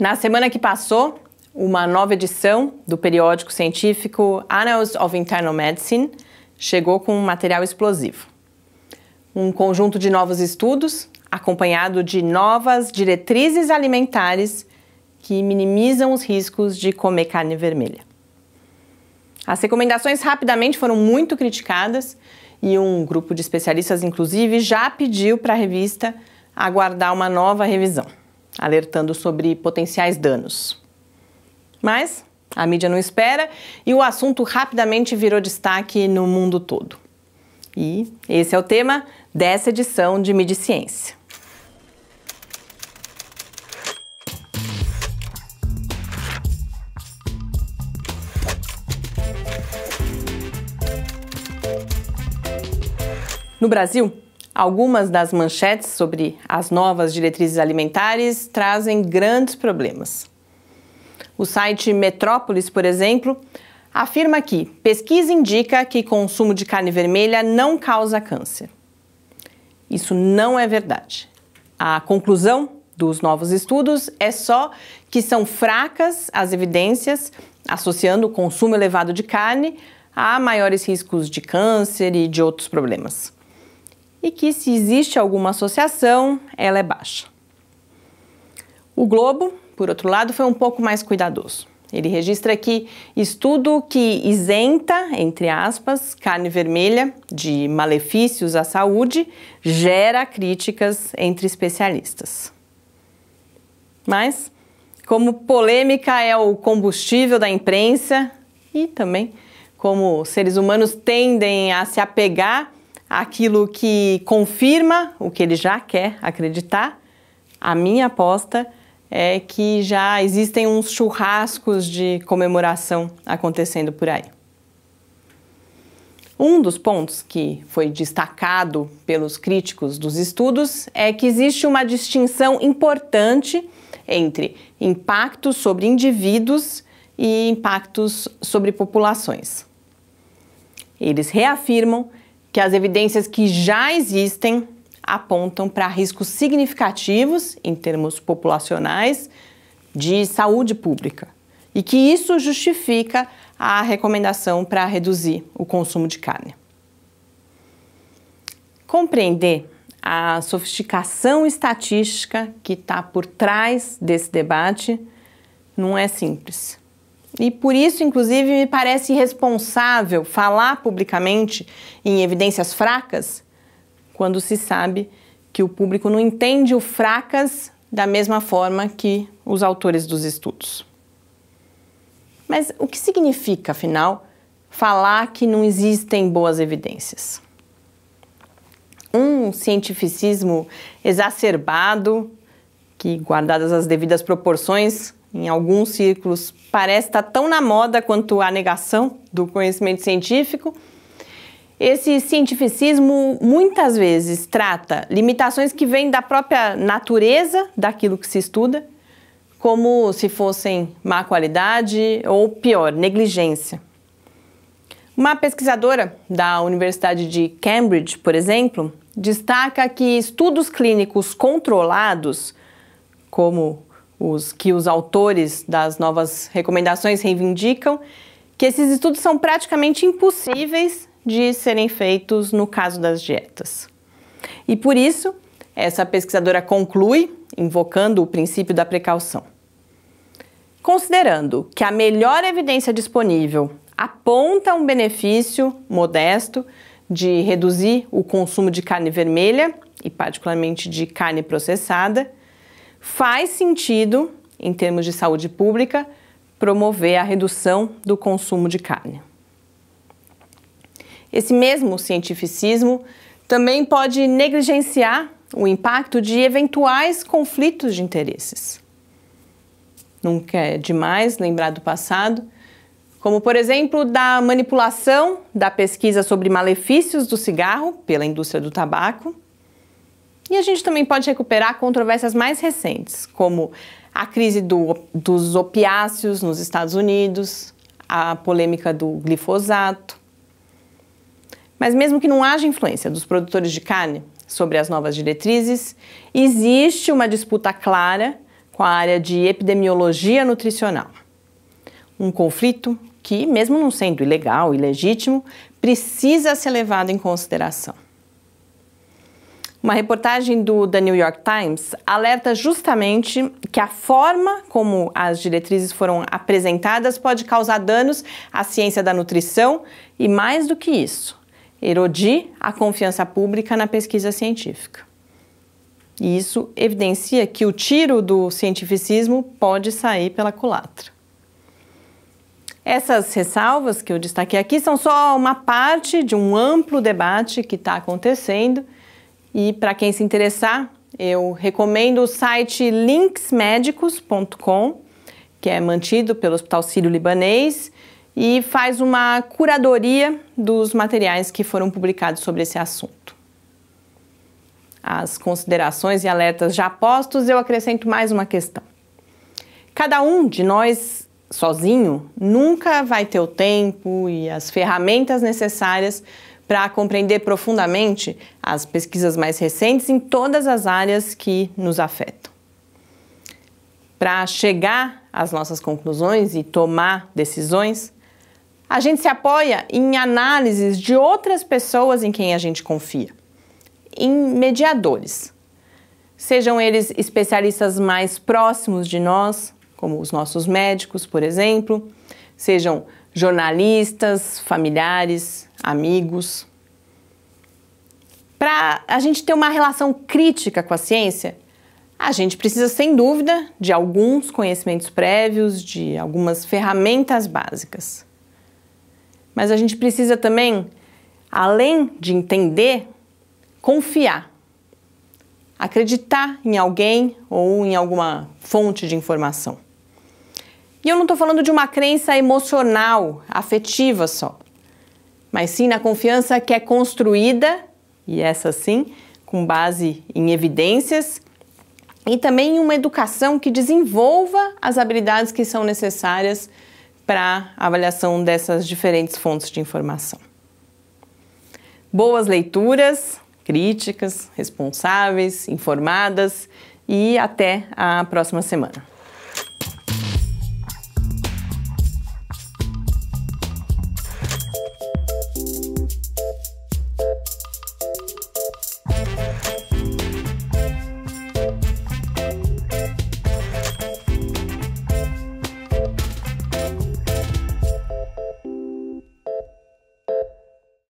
Na semana que passou, uma nova edição do periódico científico Annals of Internal Medicine chegou com um material explosivo. Um conjunto de novos estudos, acompanhado de novas diretrizes alimentares que minimizam os riscos de comer carne vermelha. As recomendações rapidamente foram muito criticadas e um grupo de especialistas, inclusive, já pediu para a revista aguardar uma nova revisão alertando sobre potenciais danos. Mas a mídia não espera e o assunto rapidamente virou destaque no mundo todo. E esse é o tema dessa edição de Midi Ciência. No Brasil, Algumas das manchetes sobre as novas diretrizes alimentares trazem grandes problemas. O site Metrópolis, por exemplo, afirma que pesquisa indica que consumo de carne vermelha não causa câncer. Isso não é verdade. A conclusão dos novos estudos é só que são fracas as evidências associando o consumo elevado de carne a maiores riscos de câncer e de outros problemas e que se existe alguma associação, ela é baixa. O Globo, por outro lado, foi um pouco mais cuidadoso. Ele registra que estudo que isenta, entre aspas, carne vermelha de malefícios à saúde gera críticas entre especialistas. Mas, como polêmica é o combustível da imprensa e também como seres humanos tendem a se apegar aquilo que confirma o que ele já quer acreditar, a minha aposta é que já existem uns churrascos de comemoração acontecendo por aí. Um dos pontos que foi destacado pelos críticos dos estudos é que existe uma distinção importante entre impactos sobre indivíduos e impactos sobre populações. Eles reafirmam que as evidências que já existem apontam para riscos significativos, em termos populacionais, de saúde pública. E que isso justifica a recomendação para reduzir o consumo de carne. Compreender a sofisticação estatística que está por trás desse debate não é simples. E por isso, inclusive, me parece irresponsável falar publicamente em evidências fracas quando se sabe que o público não entende o fracas da mesma forma que os autores dos estudos. Mas o que significa, afinal, falar que não existem boas evidências? Um cientificismo exacerbado, que, guardadas as devidas proporções, em alguns círculos parece estar tão na moda quanto a negação do conhecimento científico. Esse cientificismo muitas vezes trata limitações que vêm da própria natureza daquilo que se estuda, como se fossem má qualidade ou pior, negligência. Uma pesquisadora da Universidade de Cambridge, por exemplo, destaca que estudos clínicos controlados, como os que os autores das novas recomendações reivindicam, que esses estudos são praticamente impossíveis de serem feitos no caso das dietas. E por isso, essa pesquisadora conclui, invocando o princípio da precaução. Considerando que a melhor evidência disponível aponta um benefício modesto de reduzir o consumo de carne vermelha e, particularmente, de carne processada, faz sentido, em termos de saúde pública, promover a redução do consumo de carne. Esse mesmo cientificismo também pode negligenciar o impacto de eventuais conflitos de interesses. Nunca é demais lembrar do passado, como por exemplo da manipulação da pesquisa sobre malefícios do cigarro pela indústria do tabaco e a gente também pode recuperar controvérsias mais recentes, como a crise do, dos opiáceos nos Estados Unidos, a polêmica do glifosato. Mas, mesmo que não haja influência dos produtores de carne sobre as novas diretrizes, existe uma disputa clara com a área de epidemiologia nutricional. Um conflito que, mesmo não sendo ilegal e legítimo, precisa ser levado em consideração. Uma reportagem do The New York Times alerta justamente que a forma como as diretrizes foram apresentadas pode causar danos à ciência da nutrição e, mais do que isso, erodir a confiança pública na pesquisa científica. E isso evidencia que o tiro do cientificismo pode sair pela culatra. Essas ressalvas que eu destaquei aqui são só uma parte de um amplo debate que está acontecendo e para quem se interessar, eu recomendo o site linksmedicos.com, que é mantido pelo Hospital Sírio-Libanês e faz uma curadoria dos materiais que foram publicados sobre esse assunto. As considerações e alertas já postos, eu acrescento mais uma questão. Cada um de nós sozinho nunca vai ter o tempo e as ferramentas necessárias para compreender profundamente as pesquisas mais recentes em todas as áreas que nos afetam. Para chegar às nossas conclusões e tomar decisões, a gente se apoia em análises de outras pessoas em quem a gente confia, em mediadores. Sejam eles especialistas mais próximos de nós, como os nossos médicos, por exemplo, sejam jornalistas, familiares, amigos. Para a gente ter uma relação crítica com a ciência, a gente precisa, sem dúvida, de alguns conhecimentos prévios, de algumas ferramentas básicas. Mas a gente precisa também, além de entender, confiar. Acreditar em alguém ou em alguma fonte de informação. E eu não estou falando de uma crença emocional, afetiva só mas sim na confiança que é construída, e essa sim, com base em evidências, e também em uma educação que desenvolva as habilidades que são necessárias para a avaliação dessas diferentes fontes de informação. Boas leituras, críticas, responsáveis, informadas e até a próxima semana.